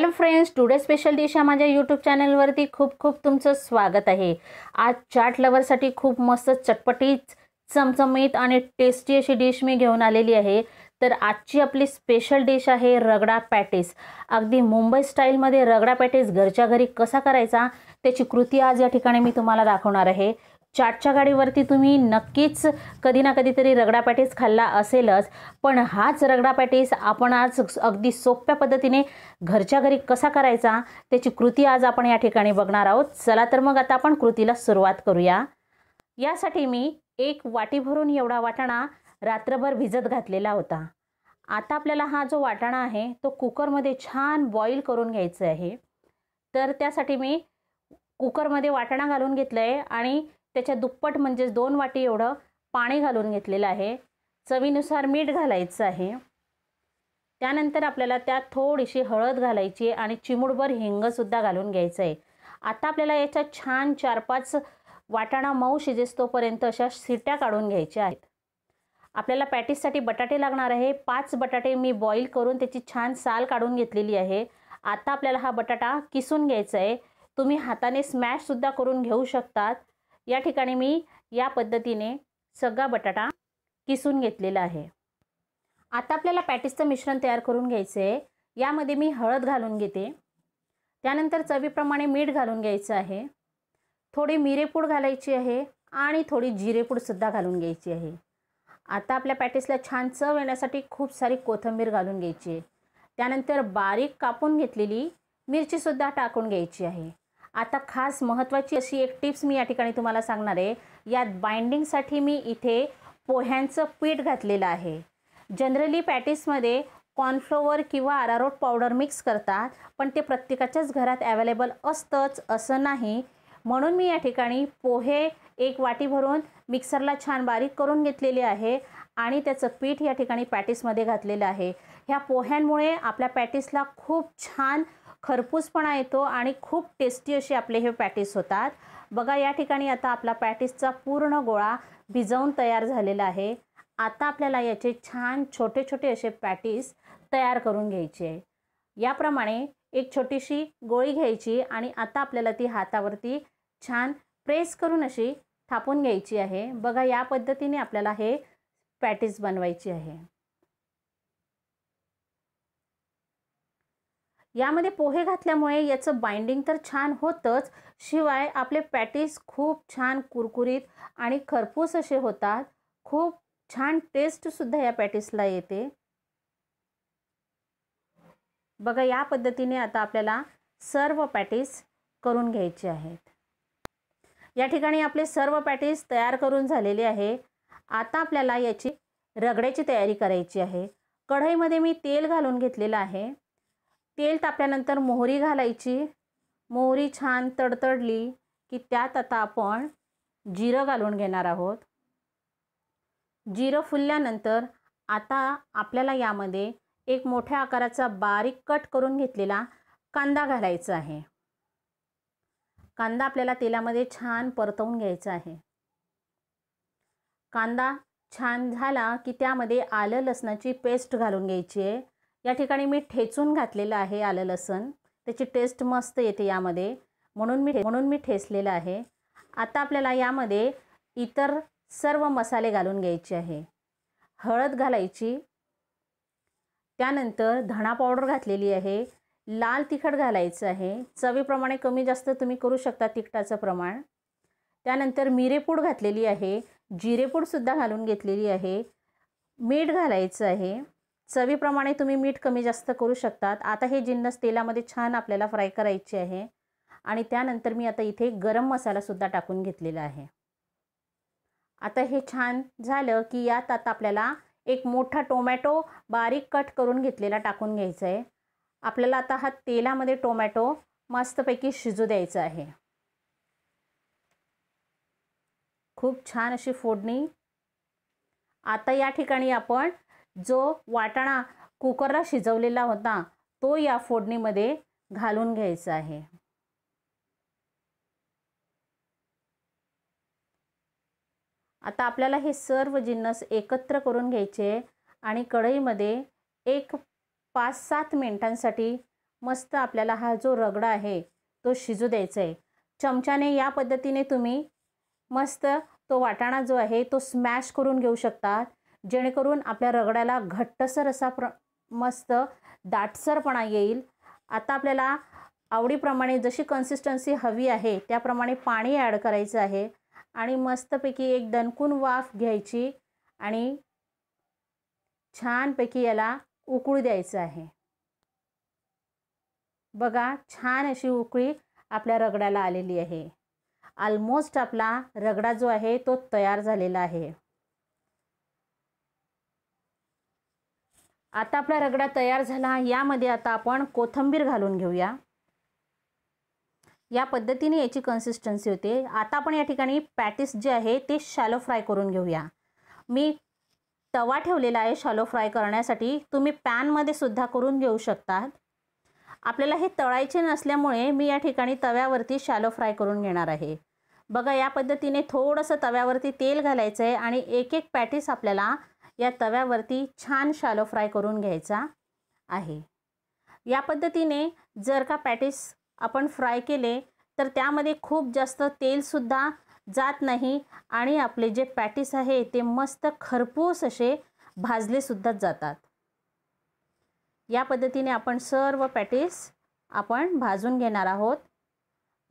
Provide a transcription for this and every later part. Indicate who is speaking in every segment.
Speaker 1: hello friends today special dish या माझ्या YouTube चॅनलवरती खूप खूप तुमचं स्वागत आहे आज चाट लवरसाठी खूप मस्त चटपटी चमचमीत आणि टेस्टी अशी डिश मी घेऊन आलेली आहे तर आजची आपली स्पेशल डिश आहे रगडा पॅटीस अगदी मुंबई स्टाईलमध्ये रगडा पॅटीस घरच्या घरी कसा करायचा त्याची कृती आज या ठिकाणी मी तुम्हाला दाखवणार आहे चाटच्या गाडीवरती तुम्ही नक्कीच कधी ना कधीतरी रगडा पॅटीस खाल्ला असेलच पण हाच रगडा पॅटीस आपण आज अगदी सोप्या पद्धतीने घरच्या घरी कसा करायचा त्याची कृती आज आपण या ठिकाणी बघणार आहोत चला तर मग आता आपण कृतीला सुरुवात करूया यासाठी मी एक वाटी भरून एवढा वाटाणा रात्रभर भिजत घातलेला होता आता आपल्याला हा जो वाटाणा आहे तो कुकरमध्ये छान बॉईल करून घ्यायचं आहे तर त्यासाठी मी कुकरमध्ये वाटाणा घालून घेतलं आहे आणि त्याच्या दुप्पट म्हणजेच दोन वाटी एवढं पाणी घालून घेतलेलं आहे चवीनुसार मीठ घालायचं आहे त्यानंतर आपल्याला त्यात थोडीशी हळद घालायची आहे आणि चिमुडभर हिंगसुद्धा घालून घ्यायचं आहे आता आपल्याला याच्या छान चार पाच वाटाणा मऊ शिजेस्तोपर्यंत अशा सिट्या काढून घ्यायच्या आहेत आपल्याला पॅटीससाठी बटाटे लागणार आहे पाच बटाटे मी बॉईल करून त्याची छान साल काढून घेतलेली आहे आता आपल्याला हा बटाटा किसून घ्यायचा आहे तुम्ही हाताने स्मॅशसुद्धा करून घेऊ शकतात या ठिकाणी मी या पद्धतीने सगळा बटाटा किसून घेतलेला आहे आता आपल्याला पॅटीसचं मिश्रण तयार करून घ्यायचं आहे यामध्ये मी हळद घालून घेते त्यानंतर चवीप्रमाणे मीठ घालून घ्यायचं आहे थोडी मिरेपूड घालायची आहे आणि थोडी जिरेपूडसुद्धा घालून घ्यायची आहे आता आपल्या पॅटीसला छान चव येण्यासाठी खूप सारी कोथिंबीर घालून घ्यायची आहे त्यानंतर बारीक कापून घेतलेली मिरचीसुद्धा टाकून घ्यायची आहे आता खास महत्त्वाची अशी एक टिप्स मी या ठिकाणी तुम्हाला सांगणार आहे यात बाइंडिंगसाठी मी इथे पोह्यांचं पीठ घातलेलं आहे जनरली पॅटिसमध्ये कॉर्नफ्लोअर किंवा आरारोट पावडर मिक्स करतात पण ते प्रत्येकाच्याच घरात अवेलेबल असतंच असं नाही म्हणून मी या ठिकाणी पोहे एक वाटी भरून मिक्सरला छान बारीक करून घेतलेले आहे आणि त्याचं पीठ या ठिकाणी पॅटिसमध्ये घातलेलं आहे ह्या पोह्यांमुळे आपल्या पॅटीसला खूप छान खरपूसपणा येतो आणि खूप टेस्टी असे आपले हे पॅटीस होतात बघा या ठिकाणी आता आपला पॅटीसचा पूर्ण गोळा भिजवून तयार झालेला आहे आता आपल्याला याचे छान छोटे छोटे असे पॅटीस तयार करून घ्यायचे याप्रमाणे एक छोटीशी गोळी घ्यायची आणि आता आपल्याला ती हातावरती छान प्रेस करून अशी थापून घ्यायची आहे बघा या पद्धतीने आपल्याला हे पॅटीस बनवायची आहे यामध्ये पोहे घातल्यामुळे याचं बाइंडिंग तर छान होतंच शिवाय आपले पॅटीस खूप छान कुरकुरीत आणि खरपूस असे होतात खूप छान टेस्टसुद्धा या पॅटीसला येते बघा या पद्धतीने आता आपल्याला सर्व पॅटीस करून घ्यायचे आहेत या ठिकाणी आपले सर्व पॅटीस तयार करून झालेले आहे आता आपल्याला याची रगड्याची तयारी करायची आहे कढईमध्ये मी तेल घालून घेतलेलं आहे तेल तापल्यानंतर मोहरी घालायची मोहरी छान तडतडली की त्यात आता आपण जिरं घालून घेणार आहोत जिरं फुलल्यानंतर आता आपल्याला यामध्ये एक मोठ्या आकाराचा बारीक कट करून घेतलेला कांदा घालायचा आहे कांदा आपल्याला तेलामध्ये छान परतवून घ्यायचा आहे कांदा छान झाला की त्यामध्ये आलं लसणाची पेस्ट घालून घ्यायची आहे या ठिकाणी मी ठेचून घातलेलं आहे आलं लसूण त्याची टेस्ट मस्त येते यामध्ये म्हणून मी म्हणून मी ठेचलेलं आहे आता आपल्याला यामध्ये इतर सर्व मसाले घालून घ्यायचे आहे हळद घालायची त्यानंतर धणा पावडर घातलेली आहे लाल तिखट घालायचं आहे चवीप्रमाणे कमी जास्त तुम्ही करू शकता तिखटाचं प्रमाण त्यानंतर मिरेपूड घातलेली आहे जिरेपूडसुद्धा घालून घेतलेली आहे मीठ घालायचं आहे चवीप्रमाणे तुम्ही मीठ कमी जास्त करू शकतात आता हे जिन्नस तेलामध्ये छान आपल्याला फ्राय करायची आहे आणि त्यानंतर मी आता इथे गरम मसाला सुद्धा टाकून घेतलेला आहे आता हे छान झालं की यात आता आपल्याला एक मोठा टोमॅटो बारीक कट करून घेतलेला टाकून घ्यायचा आहे आपल्याला आता हा तेलामध्ये टोमॅटो मस्तपैकी शिजू द्यायचा आहे खूप छान अशी फोडणी आता या ठिकाणी आपण जो वाटाणा कुकरला शिजवलेला होता तो या फोडणीमध्ये घालून घ्यायचा आहे आता आपल्याला हे सर्व जिन्नस एकत्र करून घ्यायचे आणि कढईमध्ये एक पाच सात मिनिटांसाठी मस्त आपल्याला हा जो रगडा आहे तो शिजू द्यायचा आहे चमच्याने या पद्धतीने तुम्ही मस्त तो वाटाणा जो आहे तो स्मॅश करून घेऊ शकतात जेणेकरून आपल्या रगड्याला घट्टसर असा प्र मस्त दाटसरपणा येईल आता आपल्याला आवडीप्रमाणे जशी कन्सिस्टन्सी हवी आहे त्याप्रमाणे पाणी ॲड करायचं आहे आणि मस्तपैकी एक दणकून वाफ घ्यायची आणि छानपैकी याला उकळू द्यायचं आहे बघा छान अशी उकळी आपल्या रगड्याला आलेली आहे ऑलमोस्ट आपला रगडा जो आहे तो तयार झालेला आहे आता आपला रगडा तयार झाला यामध्ये आता आपण कोथंबीर घालून घेऊया या पद्धतीने याची कन्सिस्टन्सी होते आता आपण या ठिकाणी पॅटीस जे आहे ते शॅलो फ्राय करून घेऊया मी तवा ठेवलेला आहे शॅलो फ्राय करण्यासाठी तुम्ही पॅनमध्ये सुद्धा करून घेऊ शकतात आपल्याला हे तळायचे नसल्यामुळे मी या ठिकाणी तव्यावरती शॅलो फ्राय करून घेणार आहे बघा या पद्धतीने थोडंसं तव्यावरती तेल घालायचं आहे आणि एक एक पॅटीस आपल्याला या तव्यावरती छान शालो फ्राय करून घ्यायचा आहे या पद्धतीने जर का पॅटीस आपण फ्राय केले तर त्यामध्ये खूप जास्त तेलसुद्धा जात नाही आणि आपले जे पॅटीस आहे ते मस्त खरपूस असे भाजलेसुद्धा जातात या पद्धतीने आपण सर्व पॅटीस आपण भाजून घेणार आहोत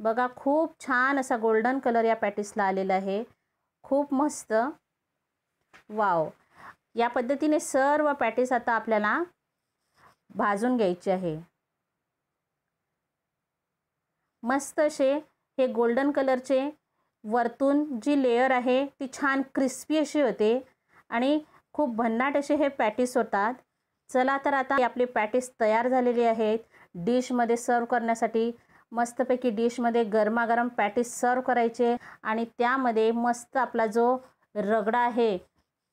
Speaker 1: बघा खूप छान असा गोल्डन कलर या पॅटीसला आलेला आहे खूप मस्त वाव या पद्धतीने सर्व पॅटीस आता आपल्याला भाजून घ्यायचे आहे मस्त असे हे गोल्डन कलरचे वरतून जी लेयर आहे ती छान क्रिस्पी अशी होते आणि खूप भन्नाट असे हे पॅटीस होतात चला तर आता आपले पॅटीस तयार झालेली आहेत डिशमध्ये सर्व करण्यासाठी मस्तपैकी डिशमध्ये गरमागरम पॅटीस सर्व करायचे आणि त्यामध्ये मस्त आपला जो रगडा आहे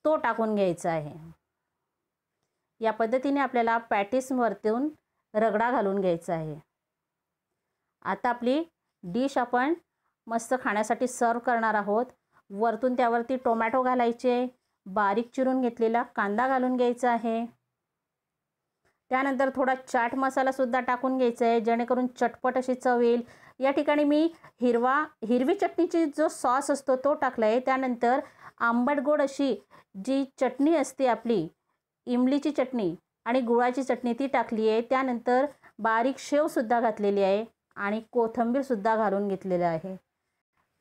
Speaker 1: तो टाकून घ्यायचा आहे या पद्धतीने आपल्याला वरतून रगडा घालून घ्यायचा आहे आता आपली डिश आपण मस्त खाण्यासाठी सर्व करणार आहोत वरतून त्यावरती टोमॅटो घालायचे बारीक चिरून घेतलेला कांदा घालून घ्यायचा आहे त्यानंतर थोडा चाट मसालासुद्धा टाकून घ्यायचा आहे जेणेकरून चटपट अशी चव येईल या ठिकाणी मी हिरवा हिरवी चटणीची जो सॉस असतो तो टाकला आहे त्यानंतर आंबट गोड अशी जी चटणी असते आपली इमलीची चटणी आणि गुळाची चटणी ती टाकली आहे त्यानंतर बारीक शेवसुद्धा घातलेली आहे आणि कोथंबीरसुद्धा घालून घेतलेलं आहे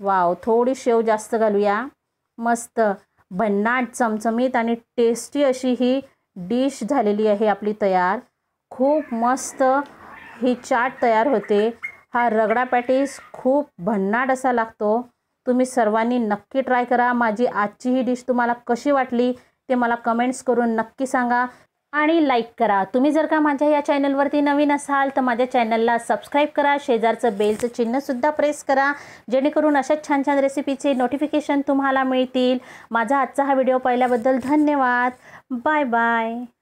Speaker 1: वाव थोडी शेव जास्त घालूया मस्त भन्नाट चमचमीत आणि टेस्टी अशी ही डिश झालेली आहे आपली तयार खूप मस्त ही चाट तयार होते हा रगडा पॅटीस खूप भन्नाट असा लागतो तुम्ही सर्वांनी नक्की ट्राय करा माझी आजची ही डिश तुम्हाला कशी वाटली ते मला कमेंट्स करून नक्की सांगा आणि लाईक करा तुम्ही जर का माझ्या या चॅनलवरती नवीन असाल तर माझ्या चॅनलला सबस्क्राईब करा शेजारचं बेलचं चिन्हसुद्धा प्रेस करा जेणेकरून अशाच छान छान रेसिपीचे नोटिफिकेशन तुम्हाला मिळतील माझा आजचा हा व्हिडिओ पाहिल्याबद्दल धन्यवाद बाय बाय